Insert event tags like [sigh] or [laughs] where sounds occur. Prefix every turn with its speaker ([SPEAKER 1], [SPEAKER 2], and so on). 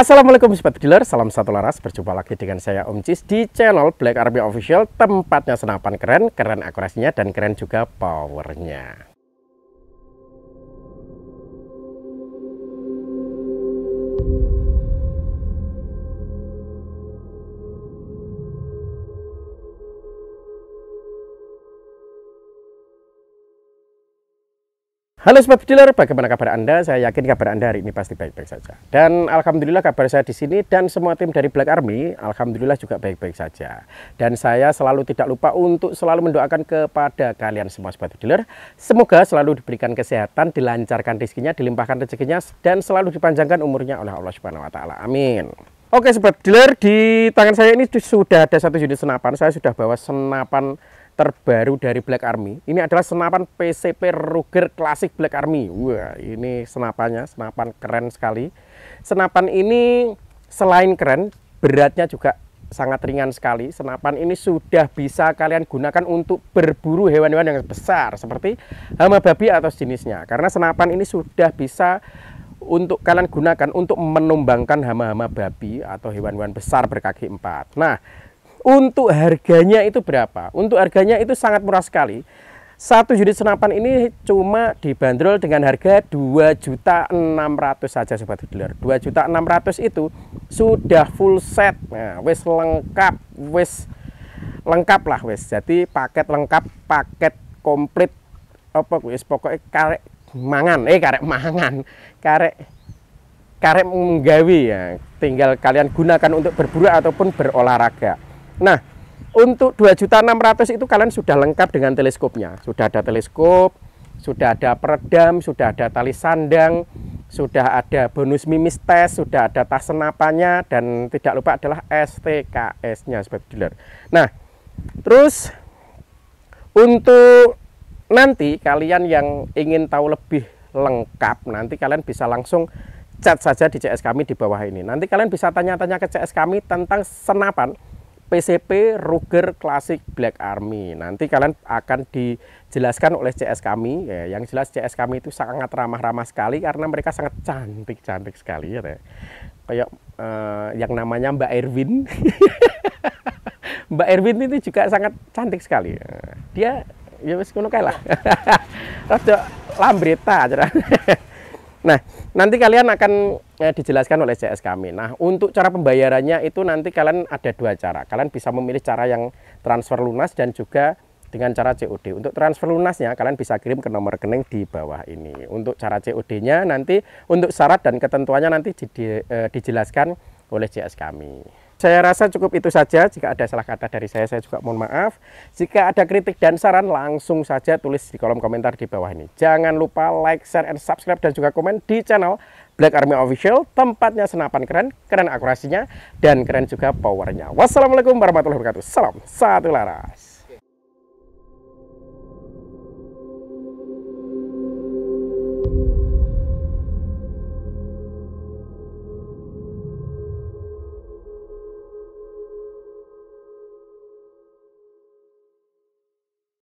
[SPEAKER 1] Assalamualaikum Sobat Dealer, salam satu laras, berjumpa lagi dengan saya Om Cis di channel Black Army Official, tempatnya senapan keren, keren akurasinya, dan keren juga powernya. Halo Sobat Dealer. bagaimana kabar Anda? Saya yakin kabar Anda hari ini pasti baik-baik saja. Dan Alhamdulillah kabar saya di sini dan semua tim dari Black Army, Alhamdulillah juga baik-baik saja. Dan saya selalu tidak lupa untuk selalu mendoakan kepada kalian semua Sobat Dealer. Semoga selalu diberikan kesehatan, dilancarkan rezekinya, dilimpahkan rezekinya, dan selalu dipanjangkan umurnya oleh Allah Subhanahu Wa Taala. Amin. Oke Sobat Dealer. di tangan saya ini sudah ada satu unit senapan. Saya sudah bawa senapan terbaru dari Black Army. Ini adalah senapan PCP Ruger klasik Black Army. Wah, ini senapannya, senapan keren sekali. Senapan ini selain keren, beratnya juga sangat ringan sekali. Senapan ini sudah bisa kalian gunakan untuk berburu hewan-hewan yang besar seperti hama babi atau jenisnya. Karena senapan ini sudah bisa untuk kalian gunakan untuk menumbangkan hama-hama babi atau hewan-hewan besar berkaki empat. Nah, untuk harganya itu berapa? Untuk harganya itu sangat murah sekali. Satu unit senapan ini cuma dibanderol dengan harga 2.600 saja sobat dealer. 2.600 itu sudah full set. Nah, wis lengkap, wis lengkap lah wis. Jadi paket lengkap, paket komplit apa wis pokoknya karek mangan, eh karek mangan, karek karek menggawi ya. Tinggal kalian gunakan untuk berburu ataupun berolahraga. Nah, untuk 2.600 itu kalian sudah lengkap dengan teleskopnya. Sudah ada teleskop, sudah ada peredam, sudah ada tali sandang, sudah ada bonus mimis tes, sudah ada tas senapannya, dan tidak lupa adalah STKS-nya sebagai dealer. Nah, terus untuk nanti kalian yang ingin tahu lebih lengkap, nanti kalian bisa langsung chat saja di CS kami di bawah ini. Nanti kalian bisa tanya-tanya ke CS kami tentang senapan, PCP Ruger Classic Black Army. Nanti kalian akan dijelaskan oleh CS kami. Ya, yang jelas CS kami itu sangat ramah-ramah sekali karena mereka sangat cantik-cantik sekali. Ya. Kayak uh, yang namanya Mbak Erwin. [laughs] Mbak Erwin itu juga sangat cantik sekali. Dia ya meskipun ngono kae lah. [laughs] Rada lambreta aja. [laughs] Nah, nanti kalian akan eh, dijelaskan oleh CS kami. Nah, untuk cara pembayarannya itu nanti kalian ada dua cara. Kalian bisa memilih cara yang transfer lunas dan juga dengan cara COD. Untuk transfer lunasnya kalian bisa kirim ke nomor rekening di bawah ini. Untuk cara COD-nya nanti untuk syarat dan ketentuannya nanti di, eh, dijelaskan oleh CS kami. Saya rasa cukup itu saja. Jika ada salah kata dari saya, saya juga mohon maaf. Jika ada kritik dan saran, langsung saja tulis di kolom komentar di bawah ini. Jangan lupa like, share, and subscribe, dan juga komen di channel Black Army Official. Tempatnya senapan keren, keren akurasinya, dan keren juga powernya. Wassalamualaikum warahmatullahi wabarakatuh. Salam satu laras.